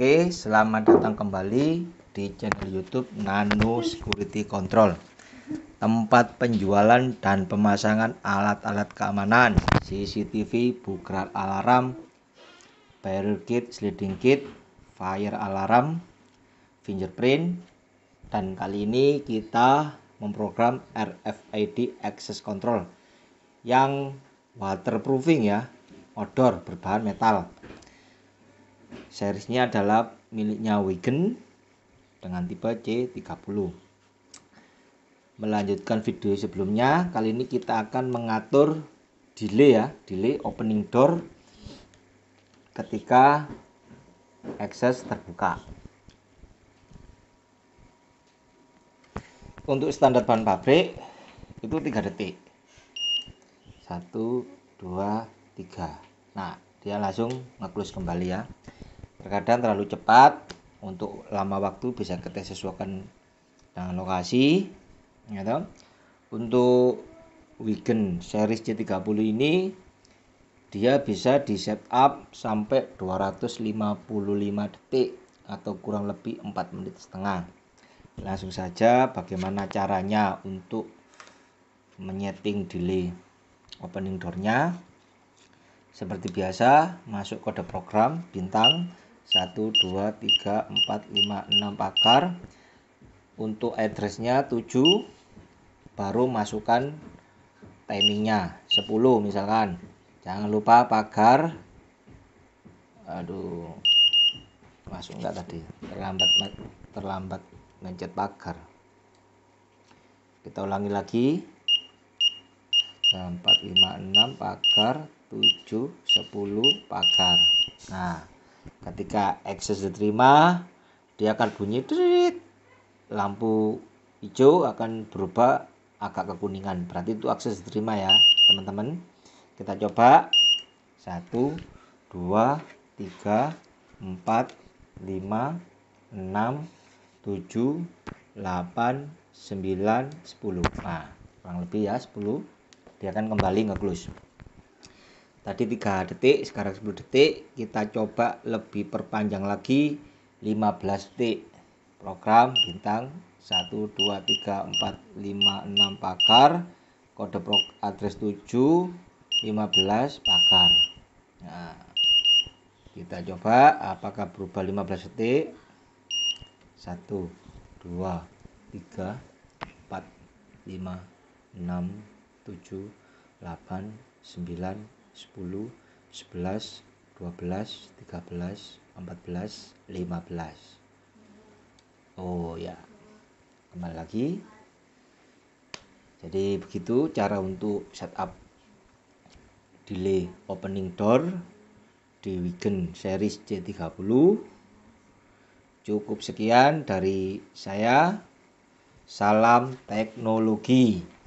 Oke, selamat datang kembali di channel YouTube Nano Security Control. Tempat penjualan dan pemasangan alat-alat keamanan, CCTV, bukrat alarm, barrier kit, sliding kit, fire alarm, fingerprint, dan kali ini kita memprogram RFID access control yang waterproofing ya, odor berbahan metal Seriesnya adalah miliknya Wigan dengan tipe C30. Melanjutkan video sebelumnya, kali ini kita akan mengatur delay ya, delay opening door ketika akses terbuka. Untuk standar bahan pabrik itu 3 detik. 1 2 3. Nah, dia langsung nge-close kembali ya. Terkadang terlalu cepat untuk lama waktu bisa kita sesuaikan dengan lokasi. Ya toh? Untuk weekend series C30 ini dia bisa di setup sampai 255 detik atau kurang lebih 4 menit setengah langsung saja bagaimana caranya untuk menyeting delay opening doornya seperti biasa masuk kode program bintang 1 2 3 4 5 6 akar untuk addressnya 7 baru masukkan timingnya 10 misalkan jangan lupa pagar aduh masuk enggak tadi terlambat terlambat mencet pagar kita ulangi lagi 4 5 6 pagar 7 10 pagar nah ketika akses diterima dia akan bunyi trit lampu hijau akan berubah agak kekuningan berarti itu akses diterima ya teman-teman kita coba 1 2 3 4 5 6 7 8 9 10 nah kurang lebih ya 10 dia akan kembali nge-close tadi 3 detik sekarang 10 detik kita coba lebih perpanjang lagi 15 detik program bintang 1 2 3 4 5 6 pakar kode pro address 7 15 pakar nah kita coba apakah berubah 15 detik 1 2 3 4 5 6 7 8 9 10, 11, 12, 13, 14, 15. Oh ya. Kembali lagi. Jadi begitu cara untuk setup delay opening door di Wigan series C30. Cukup sekian dari saya. Salam teknologi.